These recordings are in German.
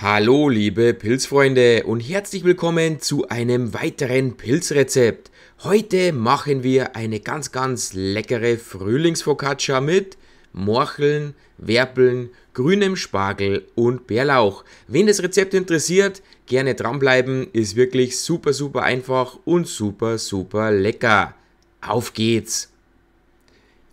Hallo liebe Pilzfreunde und herzlich willkommen zu einem weiteren Pilzrezept. Heute machen wir eine ganz ganz leckere Frühlingsfocaccia mit Morcheln, Werpeln, grünem Spargel und Bärlauch. Wen das Rezept interessiert, gerne dranbleiben, ist wirklich super super einfach und super super lecker. Auf geht's!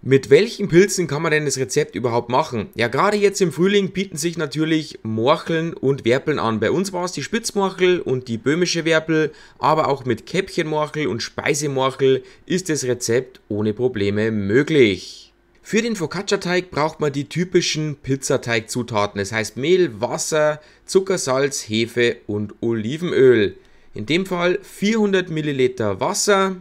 Mit welchen Pilzen kann man denn das Rezept überhaupt machen? Ja, gerade jetzt im Frühling bieten sich natürlich Morcheln und Werpeln an. Bei uns war es die Spitzmorchel und die böhmische Werpel, aber auch mit Käppchenmorchel und Speisemorchel ist das Rezept ohne Probleme möglich. Für den Focaccia-Teig braucht man die typischen Pizzateigzutaten, das heißt Mehl, Wasser, Zuckersalz, Hefe und Olivenöl. In dem Fall 400 ml Wasser,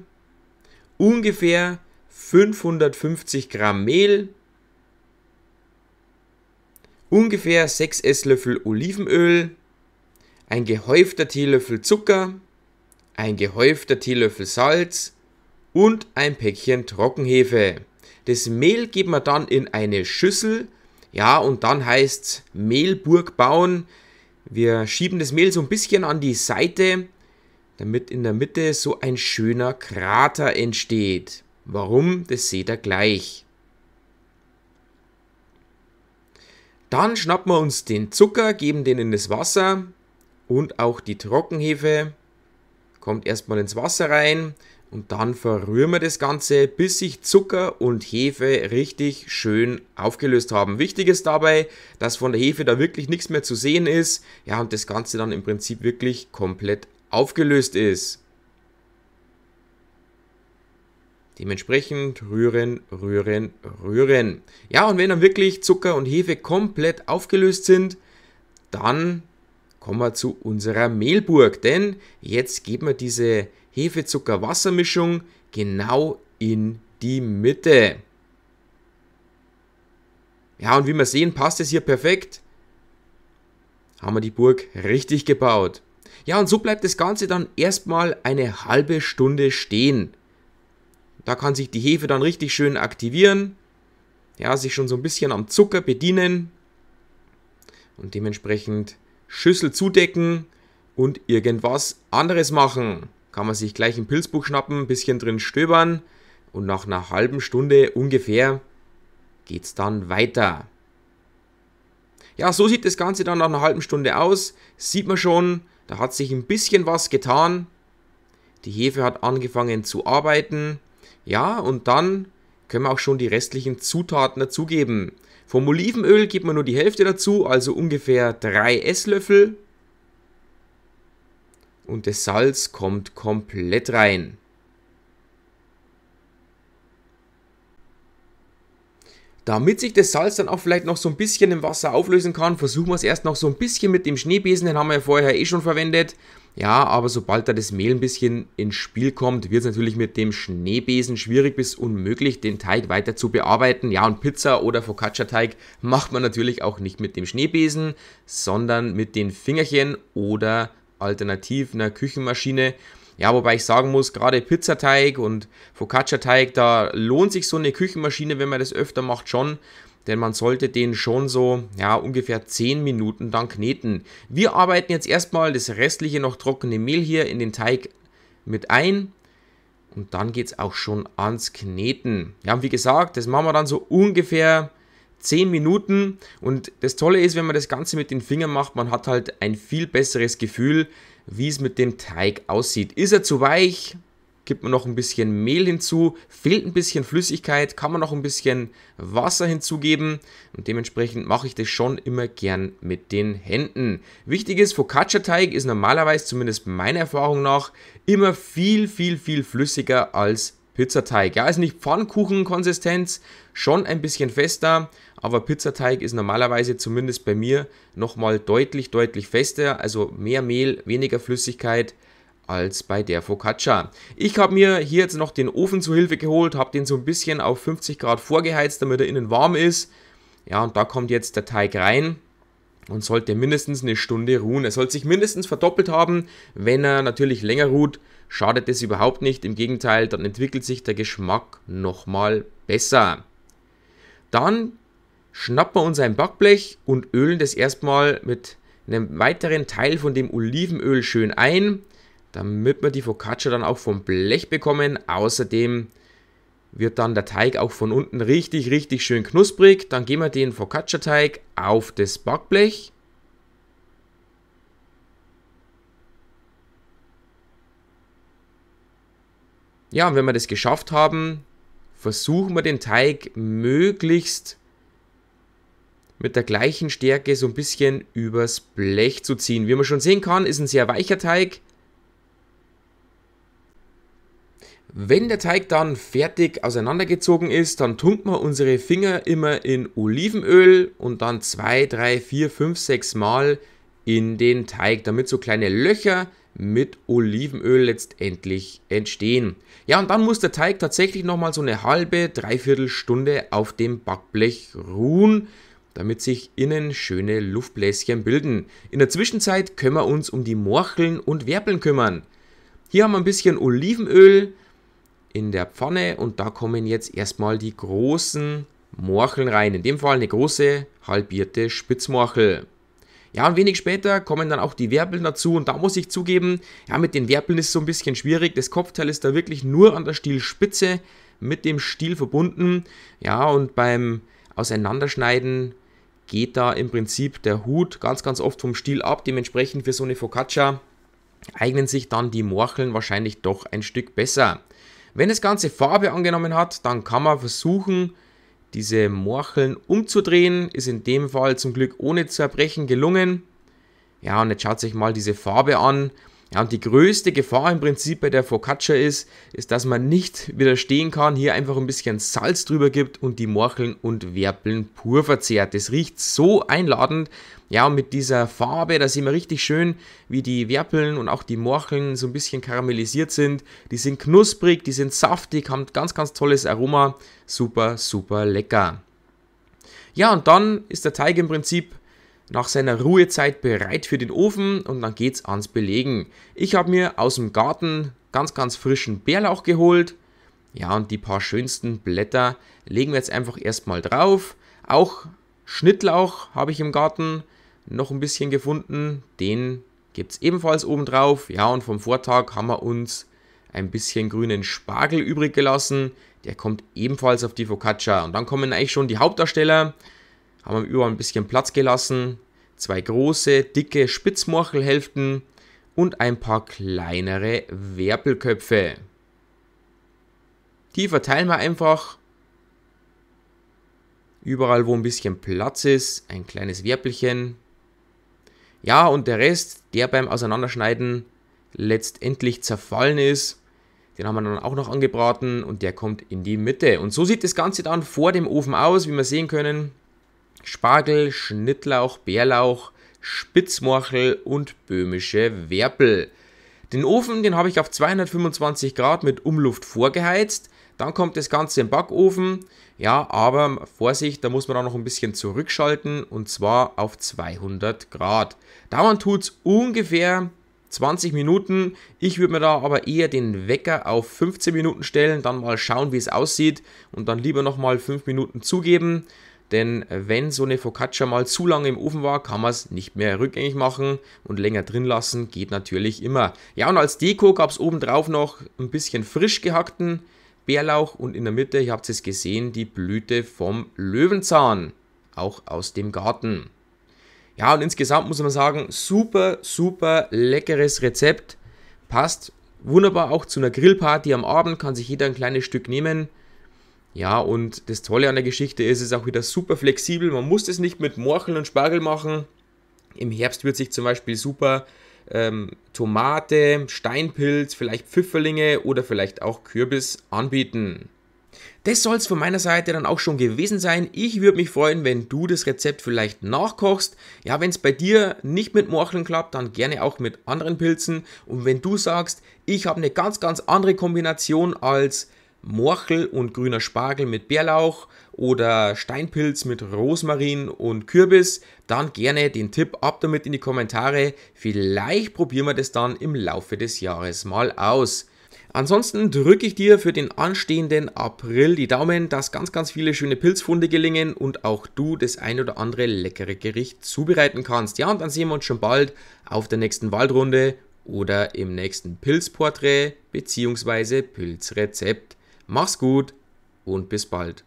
ungefähr 550 Gramm Mehl, ungefähr 6 Esslöffel Olivenöl, ein gehäufter Teelöffel Zucker, ein gehäufter Teelöffel Salz und ein Päckchen Trockenhefe. Das Mehl geben wir dann in eine Schüssel, ja, und dann heißt es Mehlburg bauen. Wir schieben das Mehl so ein bisschen an die Seite, damit in der Mitte so ein schöner Krater entsteht. Warum, das seht ihr gleich. Dann schnappen wir uns den Zucker, geben den in das Wasser und auch die Trockenhefe. Kommt erstmal ins Wasser rein und dann verrühren wir das Ganze, bis sich Zucker und Hefe richtig schön aufgelöst haben. Wichtig ist dabei, dass von der Hefe da wirklich nichts mehr zu sehen ist. Ja, und das Ganze dann im Prinzip wirklich komplett aufgelöst ist. Dementsprechend rühren, rühren, rühren. Ja, und wenn dann wirklich Zucker und Hefe komplett aufgelöst sind, dann kommen wir zu unserer Mehlburg. Denn jetzt geben wir diese hefezucker zucker wasser mischung genau in die Mitte. Ja, und wie wir sehen, passt es hier perfekt. Haben wir die Burg richtig gebaut. Ja, und so bleibt das Ganze dann erstmal eine halbe Stunde stehen. Da kann sich die Hefe dann richtig schön aktivieren. Ja, sich schon so ein bisschen am Zucker bedienen. Und dementsprechend Schüssel zudecken und irgendwas anderes machen. Kann man sich gleich ein Pilzbuch schnappen, ein bisschen drin stöbern. Und nach einer halben Stunde ungefähr geht es dann weiter. Ja, so sieht das Ganze dann nach einer halben Stunde aus. Sieht man schon, da hat sich ein bisschen was getan. Die Hefe hat angefangen zu arbeiten. Ja, und dann können wir auch schon die restlichen Zutaten dazugeben. Vom Olivenöl gibt man nur die Hälfte dazu, also ungefähr 3 Esslöffel. Und das Salz kommt komplett rein. Damit sich das Salz dann auch vielleicht noch so ein bisschen im Wasser auflösen kann, versuchen wir es erst noch so ein bisschen mit dem Schneebesen, den haben wir ja vorher eh schon verwendet. Ja, aber sobald da das Mehl ein bisschen ins Spiel kommt, wird es natürlich mit dem Schneebesen schwierig bis unmöglich, den Teig weiter zu bearbeiten. Ja, und Pizza oder Focaccia-Teig macht man natürlich auch nicht mit dem Schneebesen, sondern mit den Fingerchen oder alternativ einer Küchenmaschine. Ja, wobei ich sagen muss, gerade Pizzateig und Focaccia-Teig, da lohnt sich so eine Küchenmaschine, wenn man das öfter macht, schon. Denn man sollte den schon so, ja, ungefähr 10 Minuten dann kneten. Wir arbeiten jetzt erstmal das restliche noch trockene Mehl hier in den Teig mit ein. Und dann geht es auch schon ans Kneten. Ja, und wie gesagt, das machen wir dann so ungefähr 10 Minuten. Und das Tolle ist, wenn man das Ganze mit den Fingern macht, man hat halt ein viel besseres Gefühl, wie es mit dem Teig aussieht. Ist er zu weich? Gibt man noch ein bisschen Mehl hinzu, fehlt ein bisschen Flüssigkeit, kann man noch ein bisschen Wasser hinzugeben und dementsprechend mache ich das schon immer gern mit den Händen. Wichtig ist, Focaccia-Teig ist normalerweise, zumindest meiner Erfahrung nach, immer viel, viel, viel flüssiger als Pizzateig. Ja, ist nicht Pfannkuchenkonsistenz, schon ein bisschen fester, aber Pizzateig ist normalerweise zumindest bei mir nochmal deutlich, deutlich fester, also mehr Mehl, weniger Flüssigkeit als bei der Focaccia. Ich habe mir hier jetzt noch den Ofen zu Hilfe geholt, habe den so ein bisschen auf 50 Grad vorgeheizt, damit er innen warm ist. Ja, und da kommt jetzt der Teig rein und sollte mindestens eine Stunde ruhen. Er soll sich mindestens verdoppelt haben. Wenn er natürlich länger ruht, schadet es überhaupt nicht. Im Gegenteil, dann entwickelt sich der Geschmack nochmal besser. Dann schnappen wir uns ein Backblech und ölen das erstmal mit einem weiteren Teil von dem Olivenöl schön ein, damit wir die Focaccia dann auch vom Blech bekommen. Außerdem wird dann der Teig auch von unten richtig, richtig schön knusprig. Dann geben wir den Focaccia-Teig auf das Backblech. Ja, und wenn wir das geschafft haben, versuchen wir den Teig möglichst mit der gleichen Stärke so ein bisschen übers Blech zu ziehen. Wie man schon sehen kann, ist ein sehr weicher Teig. Wenn der Teig dann fertig auseinandergezogen ist, dann tunken man unsere Finger immer in Olivenöl und dann 2, 3, 4, 5, 6 Mal in den Teig, damit so kleine Löcher mit Olivenöl letztendlich entstehen. Ja, und dann muss der Teig tatsächlich nochmal so eine halbe, dreiviertel Stunde auf dem Backblech ruhen, damit sich innen schöne Luftbläschen bilden. In der Zwischenzeit können wir uns um die Morcheln und Werpeln kümmern. Hier haben wir ein bisschen Olivenöl, in der Pfanne und da kommen jetzt erstmal die großen Morcheln rein. In dem Fall eine große halbierte Spitzmorchel. Ja, und wenig später kommen dann auch die Werbeln dazu und da muss ich zugeben, ja, mit den Werbeln ist es so ein bisschen schwierig. Das Kopfteil ist da wirklich nur an der Stielspitze mit dem Stiel verbunden. Ja, und beim Auseinanderschneiden geht da im Prinzip der Hut ganz, ganz oft vom Stiel ab. Dementsprechend für so eine Focaccia eignen sich dann die Morcheln wahrscheinlich doch ein Stück besser. Wenn das Ganze Farbe angenommen hat, dann kann man versuchen, diese Morcheln umzudrehen. Ist in dem Fall zum Glück ohne zu erbrechen gelungen. Ja, und jetzt schaut sich mal diese Farbe an. Ja, und die größte Gefahr im Prinzip bei der Focaccia ist, ist, dass man nicht widerstehen kann, hier einfach ein bisschen Salz drüber gibt und die Morcheln und Werpeln pur verzehrt. Das riecht so einladend, ja, und mit dieser Farbe, da sehen wir richtig schön, wie die Werpeln und auch die Morcheln so ein bisschen karamellisiert sind. Die sind knusprig, die sind saftig, haben ganz, ganz tolles Aroma. Super, super lecker. Ja, und dann ist der Teig im Prinzip nach seiner Ruhezeit bereit für den Ofen und dann geht's ans Belegen. Ich habe mir aus dem Garten ganz, ganz frischen Bärlauch geholt. Ja, und die paar schönsten Blätter legen wir jetzt einfach erstmal drauf. Auch Schnittlauch habe ich im Garten noch ein bisschen gefunden. Den gibt es ebenfalls oben drauf. Ja, und vom Vortag haben wir uns ein bisschen grünen Spargel übrig gelassen. Der kommt ebenfalls auf die Focaccia. Und dann kommen eigentlich schon die Hauptdarsteller haben wir überall ein bisschen Platz gelassen. Zwei große, dicke Spitzmorchelhälften und ein paar kleinere Werpelköpfe. Die verteilen wir einfach. Überall, wo ein bisschen Platz ist, ein kleines Werpelchen. Ja, und der Rest, der beim Auseinanderschneiden letztendlich zerfallen ist, den haben wir dann auch noch angebraten und der kommt in die Mitte. Und so sieht das Ganze dann vor dem Ofen aus, wie wir sehen können. Spargel, Schnittlauch, Bärlauch, Spitzmorchel und böhmische Werpel. Den Ofen, den habe ich auf 225 Grad mit Umluft vorgeheizt. Dann kommt das Ganze im Backofen. Ja, aber Vorsicht, da muss man auch noch ein bisschen zurückschalten und zwar auf 200 Grad. Dauern tut es ungefähr 20 Minuten. Ich würde mir da aber eher den Wecker auf 15 Minuten stellen, dann mal schauen, wie es aussieht und dann lieber nochmal 5 Minuten zugeben. Denn äh, wenn so eine Focaccia mal zu lange im Ofen war, kann man es nicht mehr rückgängig machen und länger drin lassen, geht natürlich immer. Ja, und als Deko gab es obendrauf noch ein bisschen frisch gehackten Bärlauch und in der Mitte, ihr habt es gesehen, die Blüte vom Löwenzahn, auch aus dem Garten. Ja, und insgesamt muss man sagen, super, super leckeres Rezept. Passt wunderbar auch zu einer Grillparty am Abend, kann sich jeder ein kleines Stück nehmen. Ja, und das Tolle an der Geschichte ist, es ist auch wieder super flexibel. Man muss es nicht mit Morcheln und Spargel machen. Im Herbst wird sich zum Beispiel super ähm, Tomate, Steinpilz, vielleicht Pfifferlinge oder vielleicht auch Kürbis anbieten. Das soll es von meiner Seite dann auch schon gewesen sein. Ich würde mich freuen, wenn du das Rezept vielleicht nachkochst. Ja, wenn es bei dir nicht mit Morcheln klappt, dann gerne auch mit anderen Pilzen. Und wenn du sagst, ich habe eine ganz, ganz andere Kombination als Morchel und grüner Spargel mit Bärlauch oder Steinpilz mit Rosmarin und Kürbis, dann gerne den Tipp ab damit in die Kommentare. Vielleicht probieren wir das dann im Laufe des Jahres mal aus. Ansonsten drücke ich dir für den anstehenden April die Daumen, dass ganz, ganz viele schöne Pilzfunde gelingen und auch du das ein oder andere leckere Gericht zubereiten kannst. Ja, und dann sehen wir uns schon bald auf der nächsten Waldrunde oder im nächsten Pilzporträt bzw. Pilzrezept. Mach's gut und bis bald.